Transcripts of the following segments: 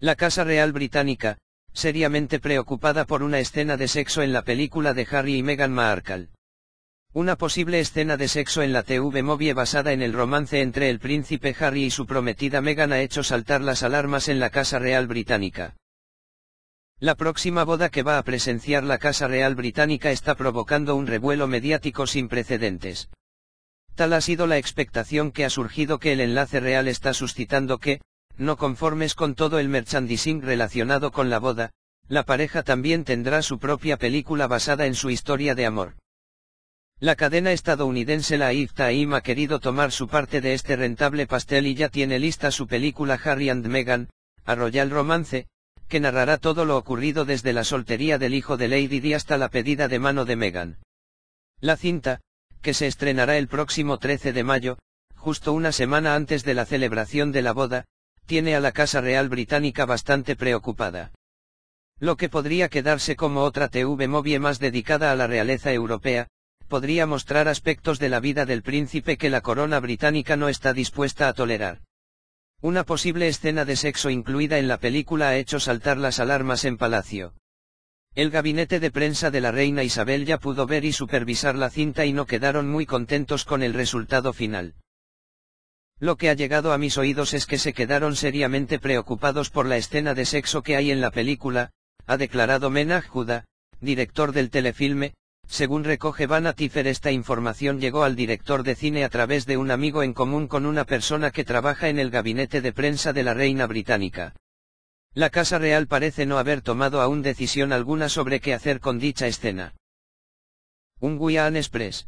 La Casa Real Británica, seriamente preocupada por una escena de sexo en la película de Harry y Meghan Markle. Una posible escena de sexo en la TV Movie basada en el romance entre el príncipe Harry y su prometida Meghan ha hecho saltar las alarmas en la Casa Real Británica. La próxima boda que va a presenciar la Casa Real Británica está provocando un revuelo mediático sin precedentes. Tal ha sido la expectación que ha surgido que el enlace real está suscitando que, no conformes con todo el merchandising relacionado con la boda, la pareja también tendrá su propia película basada en su historia de amor. La cadena estadounidense La Iftaim ha querido tomar su parte de este rentable pastel y ya tiene lista su película Harry and Meghan, a Royal Romance, que narrará todo lo ocurrido desde la soltería del hijo de Lady Di hasta la pedida de mano de Meghan. La cinta, que se estrenará el próximo 13 de mayo, justo una semana antes de la celebración de la boda, tiene a la Casa Real Británica bastante preocupada. Lo que podría quedarse como otra TV movie más dedicada a la realeza europea, podría mostrar aspectos de la vida del príncipe que la corona británica no está dispuesta a tolerar. Una posible escena de sexo incluida en la película ha hecho saltar las alarmas en Palacio. El gabinete de prensa de la reina Isabel ya pudo ver y supervisar la cinta y no quedaron muy contentos con el resultado final. Lo que ha llegado a mis oídos es que se quedaron seriamente preocupados por la escena de sexo que hay en la película, ha declarado Menaj director del telefilme, según recoge Vanity Fair esta información llegó al director de cine a través de un amigo en común con una persona que trabaja en el gabinete de prensa de la reina británica. La Casa Real parece no haber tomado aún decisión alguna sobre qué hacer con dicha escena. Un Guian Express.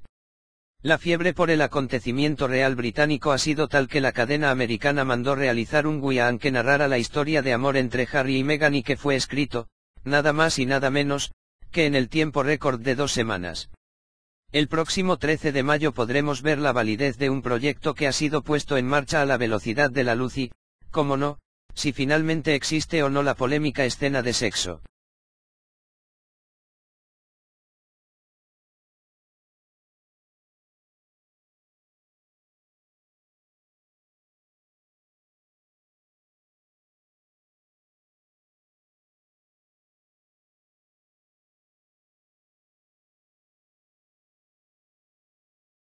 La fiebre por el acontecimiento real británico ha sido tal que la cadena americana mandó realizar un guion que narrara la historia de amor entre Harry y Meghan y que fue escrito, nada más y nada menos, que en el tiempo récord de dos semanas. El próximo 13 de mayo podremos ver la validez de un proyecto que ha sido puesto en marcha a la velocidad de la luz y, como no, si finalmente existe o no la polémica escena de sexo.